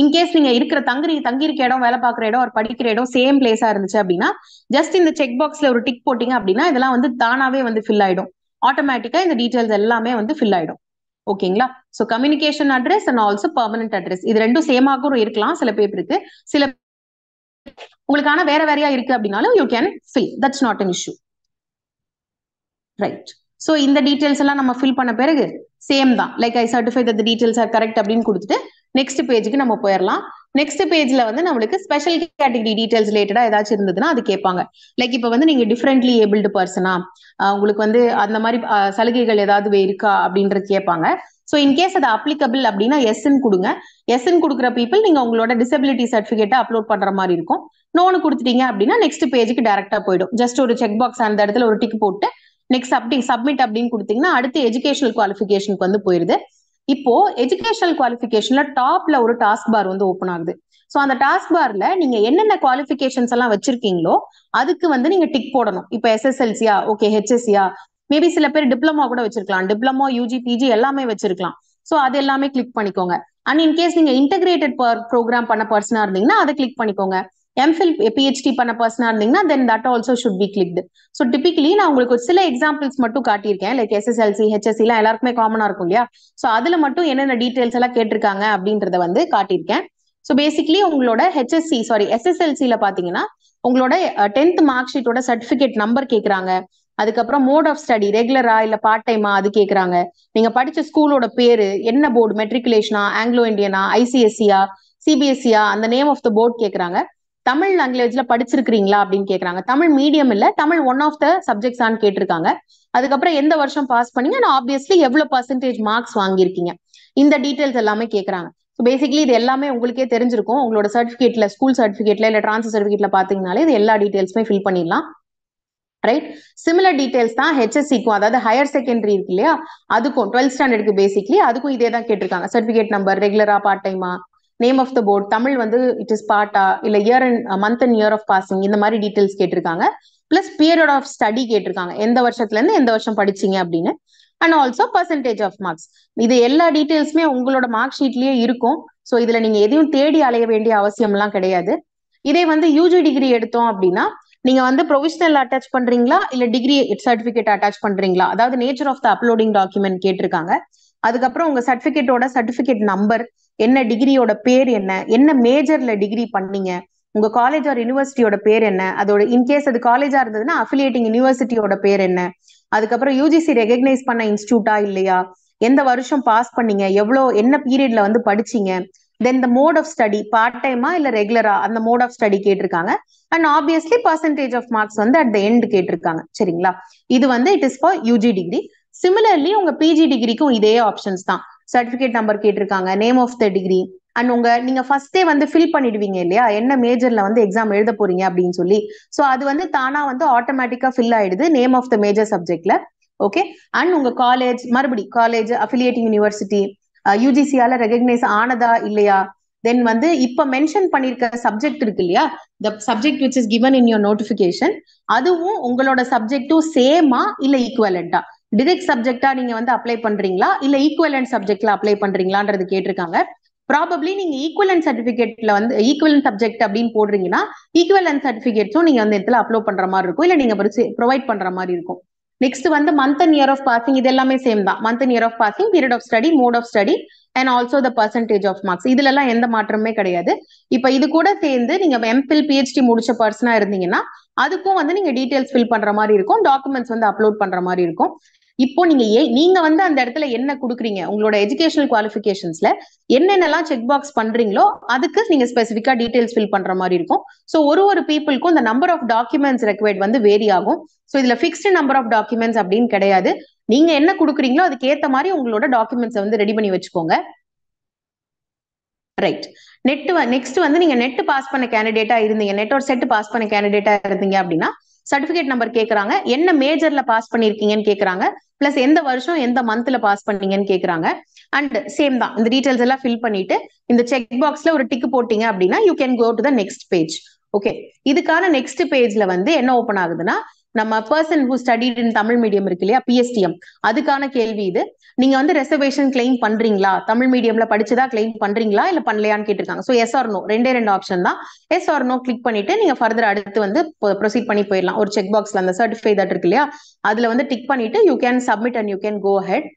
[SPEAKER 1] இன்கேஸ் நீங்க இருக்கிற தங்கி தங்கியிருக்க இடம் வேலை பார்க்குற இடம் ஒரு படிக்கிற இடம் சேம் பிளேஸா இருந்துச்சு அப்படின்னா ஜஸ்ட் இந்த செக் பாக்ஸ்ல ஒரு டிக் போட்டீங்க அப்படின்னா இதெல்லாம் வந்து தானாவே வந்து ஃபில் ஆயிடும் ஆட்டோமேட்டிக்கா இந்த டீட்டெயில்ஸ் எல்லாமே வந்து ஃபில் ஆயிடும் ஓகேங்களா so communication address and also permanent address இது ரெண்டும் சேம் ஆகும் இருக்கலாம் சில இருக்கு சில உங்களுக்கான வேற வேறையா இருக்கு அப்படின்னாலும் you can fill that's not an issue right so இந்த டீடைல்ஸ் எல்லாம் நம்ம ஃபில் பண்ண பிறகு சேம் தான் like I certify the details are correct அப்படின்னு கொடுத்துட்டு நெக்ஸ்ட் பேஜுக்கு நம்ம போயிடலாம் நெக்ஸ்ட் பேஜ்ல வந்து நம்மளுக்கு ஸ்பெஷல் கேட்டகரி டீடைல்ஸ் ரிலேட்டடா ஏதாச்சும் இருந்ததுன்னா அது கேட்பாங்க லைக் இப்ப வந்து நீங்க டிஃப்ரெண்ட்லி ஏபிள்டு பர்சனா உங்களுக்கு வந்து அந்த மாதிரி சலுகைகள் ஏதாவது இருக்கா அப்படின்றது கேட்பாங்க ஸோ இன்கேஸ் அது அப்ளிகபிள் அப்படின்னா எஸ்என் கொடுங்க எஸ்என் கொடுக்குற பீப்புள் நீங்க உங்களோட டிசபிலிட்டி சர்டிஃபிகேட்டை அப்லோட் பண்ற மாதிரி இருக்கும் நோனு கொடுத்துட்டீங்க அப்படின்னா நெக்ஸ்ட் பேஜுக்கு டேரக்டா போயிடும் ஜஸ்ட் ஒரு செக் பாக்ஸ் அந்த இடத்துல ஒரு டிக் போட்டு நெக்ஸ்ட் அப்படி சப்மிட் அப்படின்னு கொடுத்தீங்கன்னா அடுத்து எஜுகேஷனல் குவாலிஃபிகேஷனுக்கு வந்து போயிருது இப்போ எஜுகேஷனல் குவாலிஃபிகேஷன்ல டாப்ல ஒரு டாஸ்க் பார் வந்து ஓப்பன் ஆகுது ஸோ அந்த டாஸ்க் பார்ல நீங்க என்னென்ன குவாலிஃபிகேஷன்ஸ் எல்லாம் வச்சிருக்கீங்களோ அதுக்கு வந்து நீங்க டிக் போடணும் இப்போ எஸ்எஸ்எல்சியா ஓகே ஹெச்எஸ்சியா மேபி சில பேர் டிப்ளமா கூட வச்சிருக்கலாம் டிப்ளமோ யூஜி பிஜி எல்லாமே வச்சிருக்கலாம் ஸோ அது எல்லாமே கிளிக் பண்ணிக்கோங்க அண்ட் இன்கேஸ் நீங்க இன்டெகிரேட்டட் ப்ரோக்ராம் பண்ண பர்சனா இருந்தீங்கன்னா அதை கிளிக் பண்ணிக்கோங்க எம்ஃபில் பிஹெச்டி பண்ண பர்சனா இருந்தீங்கன்னா then that also should be clicked so typically நான் உங்களுக்கு சில எக்ஸாம்பிள்ஸ் மட்டும் காட்டியிருக்கேன் லைக் எஸ்எஸ்எல்சி ஹெச்எஸ்சி எல்லாம் எல்லாருக்குமே காமனா இருக்கும் இல்லையா ஸோ அதுல மட்டும் என்னென்ன டீட்டெயில்ஸ் எல்லாம் கேட்டிருக்காங்க அப்படின்றத வந்து காட்டியிருக்கேன் ஸோ பேசிக்கலி உங்களோட ஹெச்எஸ்சி சாரி எஸ்எஸ்எல்சியில பாத்தீங்கன்னா உங்களோட டென்த் மார்க் ஷீட்டோட சர்டிபிகேட் நம்பர் கேட்கறாங்க அதுக்கப்புறம் மோட் ஆஃப் ஸ்டடி ரெகுலரா இல்ல பார்ட் டைமா அது கேட்கறாங்க நீங்க படிச்ச ஸ்கூலோட பேரு என்ன போர்டு மெட்ரிகுலேஷனா ஆங்கிலோ இண்டியனா ஐசிஎஸ்சியா சிபிஎஸ்சியா அந்த நேம் ஆஃப் த போர்டு கேட்கறாங்க தமிழ் லாங்குவேஜ்ல படிச்சிருக்கிறீங்களா அப்படின்னு கேக்குறாங்க தமிழ் மீடியம் இல்ல தமிழ் ஒன் ஆஃப் த சப்ஜெக்ட்ஸான்னு கேட்டிருக்காங்க அதுக்கப்புறம் எந்த வருஷம் பாஸ் பண்ணீங்க நான் ஆப்வியஸ்லி எவ்வளவு பர்சன்டேஜ் மார்க்ஸ் வாங்கியிருக்கீங்க இந்த டீடைல்ஸ் எல்லாமே கேட்கறாங்க பேசிக்கலி இது எல்லாமே உங்களுக்கே தெரிஞ்சிருக்கும் உங்களோட சர்டிஃபிகேட்ல ஸ்கூல் சர்டிஃபிகேட்ல இல்ல ட்ரான்ஸ்ஃபர் சர்டிபிகேட்ல பார்த்தீங்கனாலே இது எல்லா டீடைல்ஸுமே ஃபில் பண்ணிடலாம் ரைட் சிமிலர் டீடைல்ஸ் தான் ஹெச்எஸ்சிக்கும் அதாவது ஹையர் செகண்டரி இருக்கு இல்லையா அதுக்கும் டுவெல்த் ஸ்டாண்டர்டுக்கு பேசிக்லி அதுக்கும் இதே தான் கேட்டிருக்காங்க சர்டிபிகேட் நம்பர் ரெகுலரா பார்ட் டைமா name of the board Tamil வந்து இட் இஸ் பார்ட்டா இல்ல year and month and year of passing இந்த மாதிரி டீடைல்ஸ் கேட்டிருக்காங்க பிளஸ் பீரியட் ஆஃப் ஸ்டடி கேட்டிருக்காங்க எந்த வருஷத்துல இருந்து எந்த வருஷம் படிச்சீங்க அப்படின்னு and also percentage of marks இது எல்லா டீடைல்ஸுமே உங்களோட மார்க் ஷீட்லயே இருக்கும் ஸோ இதுல நீங்க எதையும் தேடி அலைய வேண்டிய அவசியம் எல்லாம் கிடையாது இதே வந்து யூஜி டிகிரி எடுத்தோம் அப்படின்னா நீங்க வந்து ப்ரொவிஷனல் அட்டாச் பண்றீங்களா இல்ல டிகிரி சர்டிபிகேட் அட்டாச் பண்றீங்களா அதாவது nature of the uploading document கேட்டிருக்காங்க அதுக்கப்புறம் உங்க சர்டிபிகேட்டோட சர்டிபிகேட் நம்பர் என்ன டிகிரியோட பேர் என்ன என்ன மேஜர்ல டிகிரி பண்ணீங்க உங்க காலேஜ் ஆர் யூனிவர்சிட்டியோட பேர் என்ன அதோட இன்கேஸ் அது காலேஜா இருந்ததுன்னா அஃபிலியேட்டிங் யூனிவர்சிட்டியோட பேர் என்ன அதுக்கப்புறம் யூஜிசி ரெகக்னைஸ் பண்ண இன்ஸ்டியூட்டா இல்லையா எந்த வருஷம் பாஸ் பண்ணீங்க எவ்வளோ என்ன பீரியட்ல வந்து படிச்சீங்க then the mode of study part டைமா இல்ல ரெகுலரா அந்த மோட் ஆஃப் ஸ்டடி கேட்டிருக்காங்க and obviously percentage of marks வந்து அட் த எண்ட் கேட்டிருக்காங்க சரிங்களா இது வந்து it is for UG degree similarly உங்க பிஜி டிகிரிக்கும் இதே ஆப்ஷன்ஸ் தான் சர்டிபிகேட் நம்பர் கேட்டிருக்காங்க name of the degree and உங்க நீங்க ஃபர்ஸ்டே வந்து ஃபில் பண்ணிடுவீங்க இல்லையா என்ன மேஜர்ல வந்து எக்ஸாம் எழுத போறீங்க அப்படின்னு சொல்லி ஸோ அது வந்து தானா வந்து ஆட்டோமேட்டிக்கா ஃபில் ஆயிடுது நேம் ஆஃப் த மேஜர் சப்ஜெக்ட்ல ஓகே அண்ட் உங்க காலேஜ் மறுபடி காலேஜ் அஃபிலியேட்டிங் யூனிவர்சிட்டி யூஜிசியால ரெகக்னைஸ் ஆனதா இல்லையா தென் வந்து இப்ப மென்ஷன் பண்ணிருக்க சப்ஜெக்ட் இருக்கு இல்லையா the subject which is given in your notification அதுவும் உங்களோட சப்ஜெக்டும் சேமா இல்ல ஈக்குவலண்டா டிரெக்ட் சப்ஜெக்டா நீங்க வந்து அப்ளை பண்றீங்களா இல்ல ஈக்குவலன்ட் சப்ஜெக்ட்ல அப்ளை பண்றீங்களான்றது கேட்டிருக்காங்க ப்ராபப்ளி நீங்க ஈக்குவலன்ட் சர்டிபிகேட்ல வந்து ஈக்குவலன்ட் சப்ஜெக்ட் அப்படின்னு போடுறீங்கன்னா ஈக்குவலன்ட் சர்டிபிகேட்ஸும் நீங்க வந்து இடத்துல அப்லோட் பண்ற மாதிரி இருக்கும் இல்ல நீங்க ப்ரொவைட் பண்ற மாதிரி இருக்கும் நெக்ஸ்ட் வந்து month and year of passing இது எல்லாமே சேம் தான் month and year of passing period of study mode of study and also the percentage of marks இதுல எல்லாம் எந்த மாற்றமே கிடையாது இப்ப இது கூட சேர்ந்து நீங்க எம்பில் பிஹெச்டி முடிச்ச பர்சனா இருந்தீங்கன்னா அதுக்கும் வந்து நீங்க டீடைல்ஸ் ஃபில் பண்ற மாதிரி இருக்கும் டாக்குமெண்ட்ஸ் வந்து அப்லோட் பண்ற மாதிரி இருக்கும் இப்போ நீங்க நீங்க வந்து அந்த இடத்துல என்ன கொடுக்குறீங்க உங்களோட எஜுகேஷனல் குவாலிபிகேஷன்ஸ்ல என்னென்னலாம் செக் பாக்ஸ் பண்றீங்களோ அதுக்கு நீங்க ஸ்பெசிஃபிக்கா டீடைல்ஸ் ஃபில் பண்ற மாதிரி இருக்கும் ஸோ ஒரு ஒரு பீப்புளுக்கும் இந்த நம்பர் ஆஃப் டாக்குமெண்ட்ஸ் ரெக்வயர்ட் வந்து வேரி ஆகும் ஸோ இதுல ஃபிக்ஸ்டு நம்பர் ஆஃப் டாக்குமெண்ட்ஸ் அப்படின்னு கிடையாது நீங்க என்ன கொடுக்குறீங்களோ அதுக்கு ஏத்த மாதிரி உங்களோட டாக்குமெண்ட்ஸை வந்து ரெடி பண்ணி வச்சுக்கோங்க ரைட் நெட் நெக்ஸ்ட் வந்து நீங்க நெட் பாஸ் பண்ண கேண்டிடேட்டா இருந்தீங்க நெட் ஒரு செட் பாஸ் பண்ண கேண்டிடேட்டா இருந்தீங்க அப்படின்னா சர்டிபிகேட் நம்பர் கேக்குறாங்க என்ன மேஜர்ல பாஸ் பண்ணிருக்கீங்கன்னு கேக்குறாங்க பிளஸ் எந்த வருஷம் எந்த மந்த்ல பாஸ் பண்ணீங்கன்னு கேக்குறாங்க அண்ட் சேம் தான் இந்த டீடைல்ஸ் எல்லாம் ஃபில் பண்ணிட்டு இந்த செக் பாக்ஸ்ல ஒரு டிக் போட்டீங்க அப்படின்னா you can go to the next page okay இதுக்கான நெக்ஸ்ட் பேஜ்ல வந்து என்ன ஓபன் ஆகுதுன்னா நம்ம person who studied in Tamil medium இருக்கு இல்லையா பிஎஸ்டிஎம் அதுக்கான கேள்வி இது நீங்க வந்து ரெசர்வேஷன் கிளைம் பண்றீங்களா தமிழ் மீடியம்ல படிச்சுதா கிளைம் பண்றீங்களா இல்ல பண்ணலையான்னு கேட்டிருக்காங்க ஸோ எஸ் ஆர் நோ ரெண்டே ரெண்டு ஆப்ஷன் தான் எஸ் ஆர் நோ கிளிக் பண்ணிட்டு நீங்க ஃபர்தர் அடுத்து வந்து ப்ரொசீட் பண்ணி போயிடலாம் ஒரு செக் பாக்ஸ்ல அந்த சர்டிஃபை தட் இருக்கு இல்லையா அதுல வந்து டிக் பண்ணிட்டு you can submit and you can go head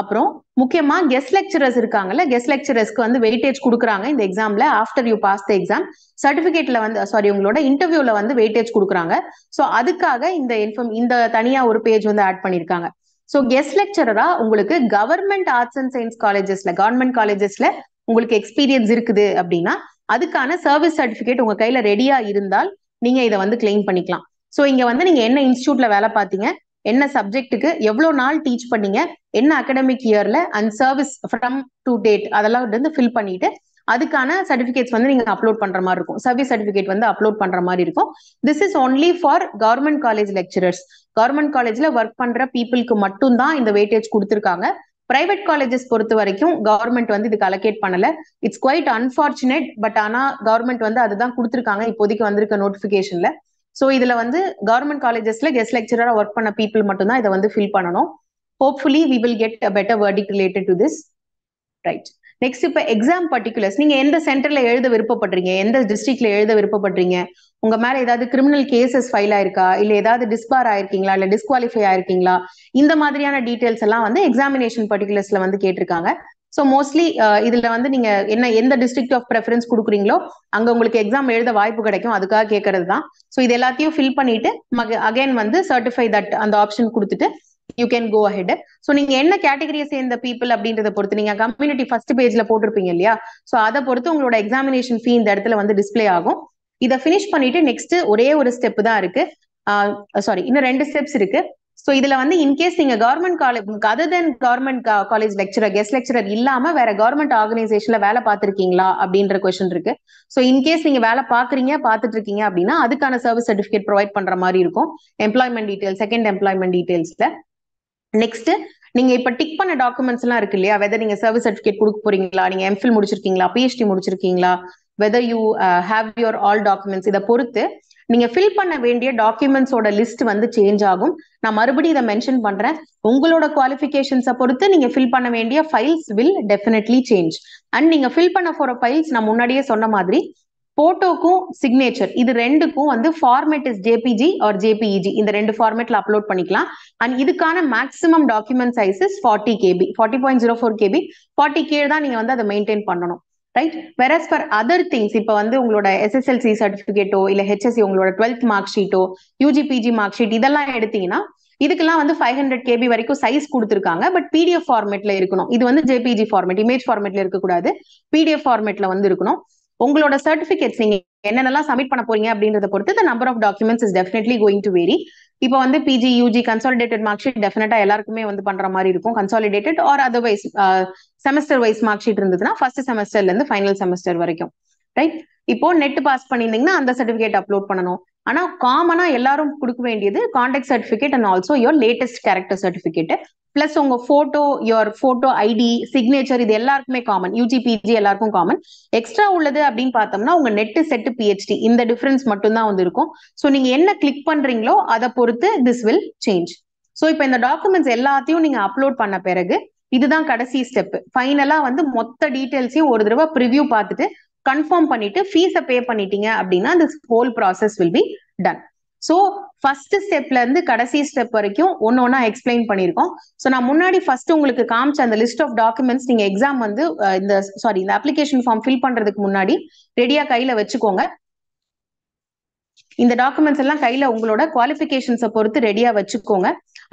[SPEAKER 1] அப்புறம் முக்கியமா கெஸ்ட் லெக்சரர்ஸ் இருக்காங்கல்ல கெஸ்ட் லெக்சரர்ஸ்க்கு வந்து வெயிட்டேஜ் கொடுக்குறாங்க இந்த எக்ஸாம்ல after you pass the exam சர்டிபிகேட்ல வந்து சாரி உங்களோட இன்டர்வியூல வந்து வெயிட்டேஜ் கொடுக்குறாங்க ஸோ அதுக்காக இந்த இன்ஃபர்ம் இந்த தனியா ஒரு பேஜ் வந்து ஆட் பண்ணியிருக்காங்க ஸோ கெஸ்ட் லெக்சரரா உங்களுக்கு கவர்மெண்ட் ஆர்ட்ஸ் அண்ட் சயின்ஸ் காலேஜஸ்ல கவர்மெண்ட் காலேஜஸ்ல உங்களுக்கு எக்ஸ்பீரியன்ஸ் இருக்குது அப்படின்னா அதுக்கான சர்வீஸ் சர்டிபிகேட் உங்க கையில ரெடியா இருந்தால் நீங்க இதை வந்து கிளைம் பண்ணிக்கலாம் ஸோ இங்க வந்து நீங்க என்ன இன்ஸ்டியூட்ல வேலை பார்த்தீங்க என்ன சப்ஜெக்டுக்கு எவ்வளோ நாள் டீச் பண்ணீங்க என்ன அகடமிக் இயர்ல and service from to date அதெல்லாம் வந்து ஃபில் பண்ணிட்டு அதுக்கான சர்டிஃபிகேட்ஸ் வந்து நீங்க அப்லோட் பண்ற மாதிரி இருக்கும் சர்வீஸ் சர்டிஃபிகேட் வந்து அப்லோட் பண்ற மாதிரி இருக்கும் this is only for government college lecturers government காலேஜ்ல ஒர்க் பண்ற பீப்புளுக்கு மட்டும் தான் இந்த வெயிட்டேஜ் கொடுத்துருக்காங்க பிரைவேட் காலேஜஸ் பொறுத்த வரைக்கும் கவர்மெண்ட் வந்து இதுக்கு அலோகேட் பண்ணல இட்ஸ் குவைட் அன்பார்ச்சுனேட் பட் ஆனா கவர்மெண்ட் வந்து அதுதான் கொடுத்துருக்காங்க இப்போதைக்கு வந்திருக்க நோட்டிபிகேஷன்ல ஸோ இதுல வந்து கவர்மெண்ட் காலேஜஸ்ல கெஸ்ட் லெக்சரரா ஒர்க் பண்ண பீப்புள் மட்டும்தான் இதை வந்து ஃபில் பண்ணணும் hopefully we will get a better verdict related to this right next இப்போ எக்ஸாம் பர்டிகுலர்ஸ் நீங்க எந்த சென்டர்ல எழுத விருப்பப்படுறீங்க எந்த டிஸ்ட்ரிக்ட்ல எழுத விருப்பப்படுறீங்க உங்க மேல ஏதாவது கிரிமினல் கேசஸ் ஃபைல் ஆயிருக்கா இல்ல ஏதாவது டிஸ்பார் ஆயிருக்கீங்களா இல்ல டிஸ்குவாலிஃபை ஆயிருக்கீங்களா இந்த மாதிரியான டீடைல்ஸ் எல்லாம் வந்து எக்ஸாமினேஷன் பர்டிகுலர்ஸ்ல வந்து கேட்டிருக்காங்க ஸோ மோஸ்ட்லி uh, இதுல வந்து நீங்க என்ன எந்த டிஸ்ட்ரிக்ட் ஆஃப் ப்ரெஃபரன்ஸ் கொடுக்குறீங்களோ அங்க உங்களுக்கு எக்ஸாம் எழுத வாய்ப்பு கிடைக்கும் அதுக்காக கேட்கறது தான் ஸோ இது எல்லாத்தையும் ஃபில் பண்ணிட்டு அகைன் வந்து சர்டிஃபை தட் அந்த ஆப்ஷன் கொடுத்துட்டு you can go ahead so நீங்க என்ன கேட்டகரியை சேர்ந்த பீப்புள் அப்படின்றத பொறுத்து நீங்க கம்யூனிட்டி ஃபர்ஸ்ட் பேஜ்ல போட்டிருப்பீங்க இல்லையா ஸோ அதை பொறுத்து உங்களோட எக்ஸாமினேஷன் ஃபீ இந்த இடத்துல வந்து டிஸ்பிளே ஆகும் இதை ஃபினிஷ் பண்ணிட்டு நெக்ஸ்ட் ஒரே ஒரு ஸ்டெப் தான் இருக்கு சாரி இன்னும் ரெண்டு ஸ்டெப்ஸ் இருக்கு ஸோ இதுல வந்து இன்கேஸ் நீங்க government college other then government college lecturer guest lecturer இல்லாம வேற கவர்மெண்ட் ஆர்கனைசேஷன்ல வேலை பார்த்திருக்கீங்களா அப்படின்ற கொஸ்டின் இருக்கு ஸோ இன்கேஸ் நீங்க வேலை பாக்குறீங்க பார்த்துட்டு இருக்கீங்க அப்படின்னா அதுக்கான சர்வீஸ் சர்டிபிகேட் ப்ரொவைட் பண்ற மாதிரி இருக்கும் எம்ப்ளாய்மெண்ட் டீடைல் செகண்ட் எம்ப்ளாய்மெண்ட் டீடைல்ஸ்ல நெக்ஸ்ட் நீங்க இப்ப டிக் பண்ண டாக்குமெண்ட்ஸ் எல்லாம் இருக்கு இல்லையா வெதர் நீங்க சர்வீஸ் சர்டிபிகேட் கொடுக்க போறீங்களா நீங்க எம்ஃபில் முடிச்சிருக்கீங்களா பிஹெச்டி முடிச்சிருக்கீங்களா whether you have your all documents இதை பொறுத்து நீங்க ஃபில் பண்ண வேண்டிய டாக்குமெண்ட்ஸோட லிஸ்ட் வந்து சேஞ்ச் ஆகும் நான் மறுபடியும் இதை மென்ஷன் பண்றேன் உங்களோட குவாலிபிகேஷன்ஸை பொறுத்து நீங்க ஃபில் பண்ண வேண்டிய files will definitely change and நீங்க ஃபில் பண்ண போற ஃபைல்ஸ் நான் முன்னாடியே சொன்ன மாதிரி போட்டோக்கும் சிக்னேச்சர் இது ரெண்டுக்கும் வந்து format is JPG or JPEG இந்த ரெண்டு ஃபார்மேட்ல அப்லோட் பண்ணிக்கலாம் அண்ட் இதுக்கான maximum document size is forty KB forty point zero four KB forty K தான் நீங்க வந்து அதை மெயின்டைன் பண்ணணும் right whereas for other things இப்போ வந்து உங்களோட எஸ்எஸ்எல்சி சர்டிபிகேட்டோ இல்ல ஹெச்எஸ்சி உங்களோட டுவெல்த் மார்க் ஷீட்டோ பிஜி மார்க் ஷீட் இதெல்லாம் எடுத்தீங்கன்னா இதுக்கெல்லாம் வந்து ஃபைவ் ஹண்ட்ரட் கேபி வரைக்கும் சைஸ் கொடுத்துருக்காங்க பட் பிடிஎஃப் ஃபார்மேட்ல இருக்கணும் இது வந்து ஜேபிஜி ஃபார்மேட் இமேஜ் ஃபார்மேட்ல இருக்கக்கூடாது பிடிஎஃப் ஃபார்மேட்ல வந்து இருக்கணும் உங்களோட சர்டிபிகேட்ஸ் நீங்க என்னென்னலாம் சப்மிட் பண்ண போறீங்க அப்படின்றத பொறுத்து the number of documents is definitely going to vary இப்ப வந்து PG UG consolidated mark sheet டெஃபினட்டா எல்லாருக்குமே வந்து பண்ற மாதிரி இருக்கும் consolidated or otherwise semester wise mark sheet இருந்ததுன்னா ஃபர்ஸ்ட் செமஸ்டர்ல இருந்து ஃபைனல் செமஸ்டர் வரைக்கும் ரைட் இப்போ நெட் பாஸ் பண்ணிருந்தீங்கன்னா அந்த சர்டிபிகேட் அப்லோட் பண்ணணும் ஆனா காமனா எல்லாரும் கொடுக்க வேண்டியது conduct certificate and also your latest character certificate plus உங்க photo your photo ID signature இது எல்லாருக்குமே காமன் யூஜிபிஜி எல்லாருக்கும் காமன் எக்ஸ்ட்ரா உள்ளது அப்படின்னு பார்த்தோம்னா உங்க நெட்டு செட்டு பிஹெச்டி இந்த டிஃபரன்ஸ் மட்டும்தான் வந்து இருக்கும் ஸோ நீங்க என்ன கிளிக் பண்றீங்களோ அதை பொறுத்து திஸ் வில் சேஞ்ச் ஸோ இப்போ இந்த டாக்குமெண்ட்ஸ் எல்லாத்தையும் நீங்க அப்லோட் பண்ண பிறகு இதுதான் கடைசி ஸ்டெப் ஃபைனலா வந்து மொத்த டீட்டெயில்ஸையும் ஒரு தடவை ப்ரிவியூ பார்த்துட்டு கன்ஃபார்ம் பண்ணிட்டு ஃபீஸை பே பண்ணிட்டீங்க அப்படின்னா this whole process will be done so first ஸ்டெப்ல இருந்து கடைசி ஸ்டெப் வரைக்கும் ஒன்னு ஒன்னா எக்ஸ்பிளைன் பண்ணியிருக்கோம் ஸோ நான் முன்னாடி ஃபர்ஸ்ட் உங்களுக்கு காமிச்ச அந்த லிஸ்ட் ஆஃப் டாக்குமெண்ட்ஸ் நீங்க எக்ஸாம் வந்து இந்த சாரி இந்த அப்ளிகேஷன் ஃபார்ம் ஃபில் பண்றதுக்கு முன்னாடி ரெடியா கையில வச்சுக்கோங்க இந்த டாக்குமெண்ட்ஸ் எல்லாம் கையில உங்களோட குவாலிஃபிகேஷன்ஸை பொறுத்து ரெடியா வச்சுக்கோங்க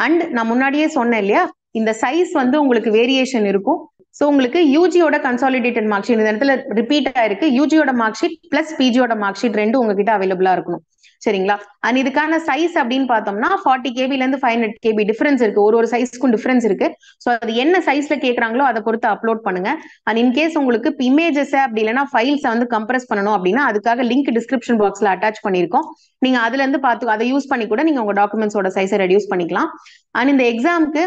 [SPEAKER 1] அண்ட் நான் முன்னாடியே சொன்னேன் இல்லையா இந்த சைஸ் வந்து உங்களுக்கு வேரியேஷன் இருக்கும் ஸோ உங்களுக்கு யூஜியோட கன்சாலிடேட்டட் மார்க் ஷீட் இந்த இடத்துல ரிப்பீட் ஆயிருக்கு யூஜியோட மார்க் ஷீட் பிளஸ் பிஜியோட மார்க் ஷீட் ரெண்டும் உங்ககிட்ட அவைலபிளா இருக்கணும் சரிங்களா அண்ட் இதுக்கான சைஸ் அப்படின்னு பார்த்தோம்னா ஃபார்ட்டி கேபில இருந்து ஃபைவ் ஹண்ட்ரட் கேபி டிஃபரன்ஸ் இருக்கு ஒரு ஒரு சைஸ்க்கும் டிஃபரன்ஸ் இருக்கு ஸோ அது என்ன சைஸ்ல கேட்கறாங்களோ அதை பொறுத்து அப்லோட் பண்ணுங்க அண்ட் இன் கேஸ் உங்களுக்கு இமேஜஸ் அப்படி இல்லைன்னா ஃபைல்ஸை வந்து கம்ப்ரஸ் பண்ணணும் அப்படின்னா அதுக்காக லிங்க் டிஸ்கிரிப்ஷன் பாக்ஸ்ல அட்டாச் பண்ணிருக்கோம் நீங்க அதுல இருந்து பார்த்து அதை யூஸ் பண்ணி கூட நீங்க உங்க டாக்குமெண்ட்ஸோட சைஸை ரெடியூஸ் பண்ணிக்கலாம் அண்ட் இந்த எக்ஸாமுக்கு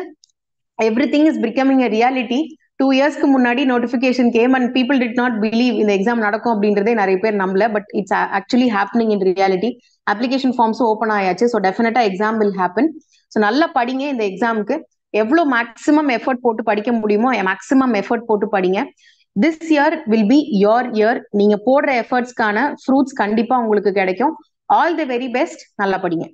[SPEAKER 1] every thing is becoming reality two இயர்ஸ்க்கு முன்னாடி notification came and people did not believe இந்த எக்ஸாம் நடக்கும் அப்படின்றதே நிறைய பேர் நம்பல but it's actually happening in reality application ஃபார்ம்ஸும் ஓப்பன் ஆயாச்சு ஸோ டெஃபினட்டா எக்ஸாம் வில் ஹேப்பன் ஸோ நல்லா படிங்க இந்த எக்ஸாமுக்கு எவ்வளவு மேக்ஸிமம் எஃபர்ட் போட்டு படிக்க முடியுமோ மேக்ஸிமம் எஃபர்ட் போட்டு படிங்க this year will be your year நீங்க போடுற எஃபர்ட்ஸ்க்கான ஃப்ரூட்ஸ் கண்டிப்பா உங்களுக்கு கிடைக்கும் ஆல் தி வெரி பெஸ்ட் நல்லா படிங்க